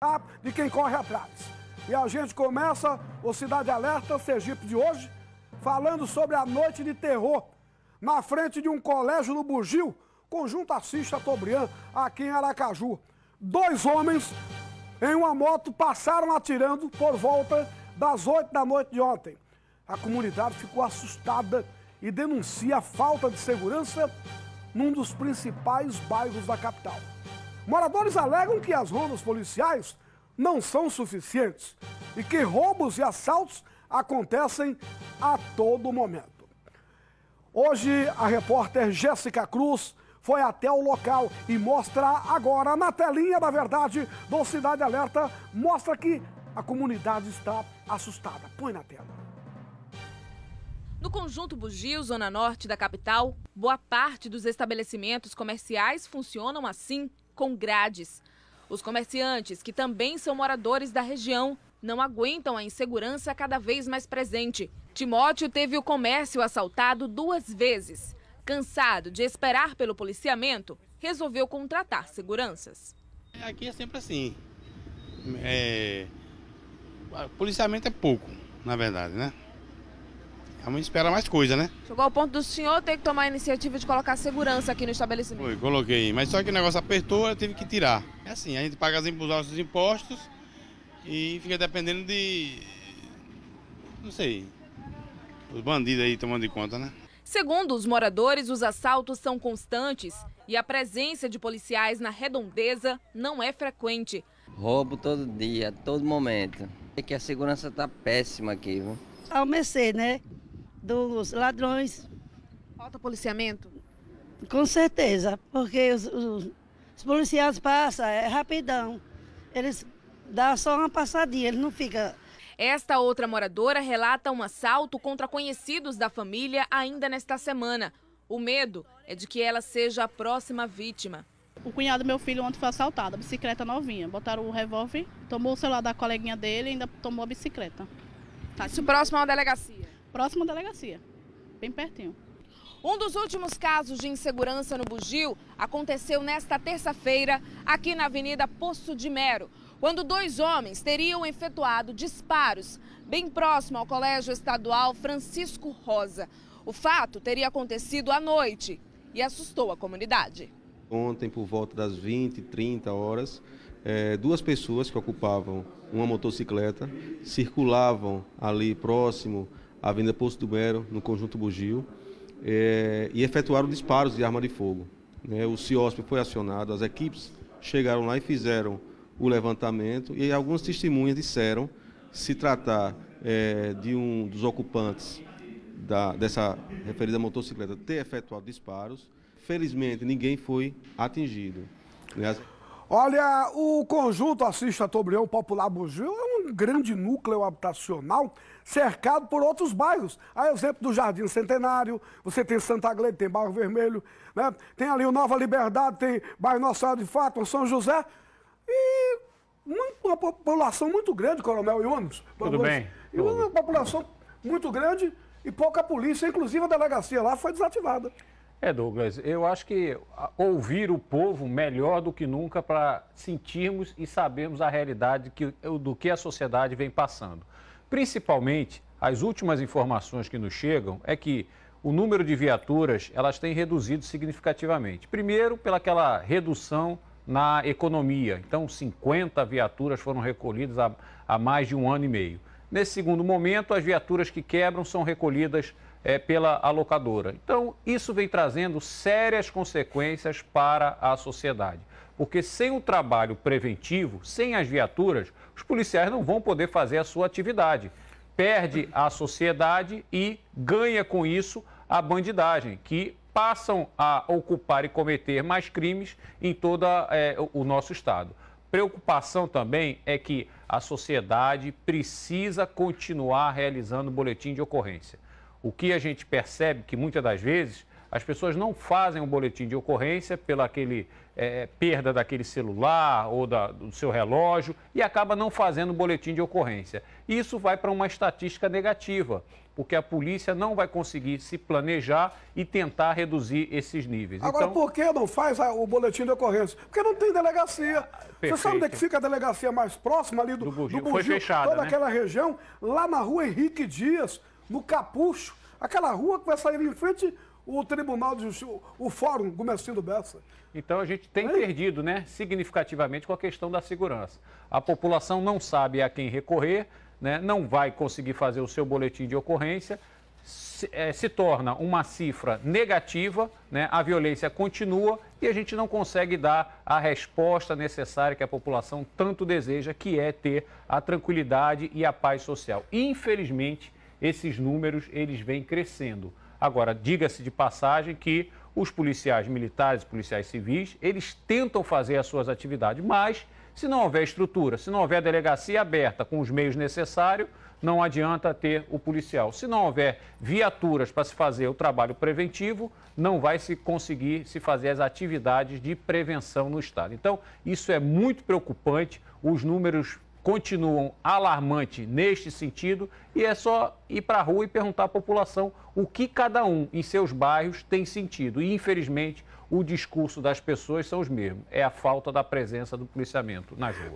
Ah, de quem corre atrás. E a gente começa o Cidade Alerta Sergipe de hoje falando sobre a noite de terror na frente de um colégio no Bugio, conjunto Assista Tobrian, aqui em Aracaju. Dois homens em uma moto passaram atirando por volta das 8 da noite de ontem. A comunidade ficou assustada e denuncia a falta de segurança num dos principais bairros da capital. Moradores alegam que as rondas policiais não são suficientes e que roubos e assaltos acontecem a todo momento. Hoje, a repórter Jéssica Cruz foi até o local e mostra agora na telinha da verdade do Cidade Alerta, mostra que a comunidade está assustada. Põe na tela. No conjunto Bugio, zona norte da capital, boa parte dos estabelecimentos comerciais funcionam assim, com grades. Os comerciantes, que também são moradores da região, não aguentam a insegurança cada vez mais presente. Timóteo teve o comércio assaltado duas vezes. Cansado de esperar pelo policiamento, resolveu contratar seguranças. Aqui é sempre assim. É... O policiamento é pouco, na verdade, né? Vamos esperar mais coisa, né? Chegou ao ponto do senhor ter que tomar a iniciativa de colocar segurança aqui no estabelecimento. Foi, coloquei. Mas só que o negócio apertou, eu tive que tirar. É assim, a gente paga os nossos impostos e fica dependendo de. Não sei. Os bandidos aí tomando de conta, né? Segundo os moradores, os assaltos são constantes e a presença de policiais na redondeza não é frequente. Roubo todo dia, todo momento. É que a segurança tá péssima aqui, viu? Tá Almecei, né? dos ladrões. Falta policiamento? Com certeza, porque os, os, os policiais passam, é rapidão. Eles dão só uma passadinha, eles não ficam esta outra moradora relata um assalto contra conhecidos da família ainda nesta semana. O medo é de que ela seja a próxima vítima. O cunhado do meu filho ontem foi assaltado, a bicicleta novinha. Botaram o revólver, tomou o celular da coleguinha dele e ainda tomou a bicicleta. Tá Isso próximo uma delegacia próxima delegacia, bem pertinho. Um dos últimos casos de insegurança no Bugio aconteceu nesta terça-feira aqui na Avenida Poço de Mero, quando dois homens teriam efetuado disparos bem próximo ao Colégio Estadual Francisco Rosa. O fato teria acontecido à noite e assustou a comunidade. Ontem, por volta das 20, 30 horas, é, duas pessoas que ocupavam uma motocicleta circulavam ali próximo a Avenida Poço do Mero, no Conjunto Bugio, é, e efetuaram disparos de arma de fogo. Né? O CIOSP foi acionado, as equipes chegaram lá e fizeram o levantamento, e algumas testemunhas disseram se tratar é, de um dos ocupantes da, dessa referida motocicleta ter efetuado disparos. Felizmente, ninguém foi atingido. Né? Olha, o conjunto Assista Tobrião Popular Bugio um grande núcleo habitacional cercado por outros bairros. Há exemplo do Jardim Centenário, você tem Santa Glenda, tem bairro Vermelho, né? tem ali o Nova Liberdade, tem bairro Nossa Senhora de Fátima, São José. E uma população muito grande, Coronel Ionis. Tudo bem. E uma população muito grande e pouca polícia, inclusive a delegacia lá foi desativada. É, Douglas, eu acho que ouvir o povo melhor do que nunca para sentirmos e sabermos a realidade que, do que a sociedade vem passando. Principalmente, as últimas informações que nos chegam é que o número de viaturas elas têm reduzido significativamente. Primeiro, pelaquela redução na economia. Então, 50 viaturas foram recolhidas há, há mais de um ano e meio. Nesse segundo momento, as viaturas que quebram são recolhidas é, pela alocadora. Então, isso vem trazendo sérias consequências para a sociedade. Porque sem o trabalho preventivo, sem as viaturas, os policiais não vão poder fazer a sua atividade. Perde a sociedade e ganha com isso a bandidagem, que passam a ocupar e cometer mais crimes em todo é, o nosso Estado. Preocupação também é que a sociedade precisa continuar realizando boletim de ocorrência. O que a gente percebe que muitas das vezes as pessoas não fazem um boletim de ocorrência pela aquele, é, é perda daquele celular ou da, do seu relógio e acaba não fazendo o boletim de ocorrência. Isso vai para uma estatística negativa, porque a polícia não vai conseguir se planejar e tentar reduzir esses níveis. Agora, então... por que não faz o boletim de ocorrência? Porque não tem delegacia. Perfeito. Ah, Você sabe onde é que fica a delegacia mais próxima ali do, do Bugio? Do Bugio Foi fechada, toda né? aquela região, lá na rua Henrique Dias no Capucho, aquela rua que vai sair em frente o Tribunal de Justiça, o Fórum Comercindo é Bessa. Então a gente tem perdido, né, significativamente com a questão da segurança. A população não sabe a quem recorrer, né, não vai conseguir fazer o seu boletim de ocorrência, se, é, se torna uma cifra negativa, né, a violência continua e a gente não consegue dar a resposta necessária que a população tanto deseja, que é ter a tranquilidade e a paz social. Infelizmente, esses números eles vêm crescendo. Agora, diga-se de passagem que os policiais militares, policiais civis, eles tentam fazer as suas atividades, mas se não houver estrutura, se não houver delegacia aberta com os meios necessários, não adianta ter o policial. Se não houver viaturas para se fazer o trabalho preventivo, não vai se conseguir se fazer as atividades de prevenção no estado. Então, isso é muito preocupante. Os números continuam alarmantes neste sentido e é só ir para a rua e perguntar à população o que cada um em seus bairros tem sentido. E, infelizmente, o discurso das pessoas são os mesmos. É a falta da presença do policiamento nas ruas.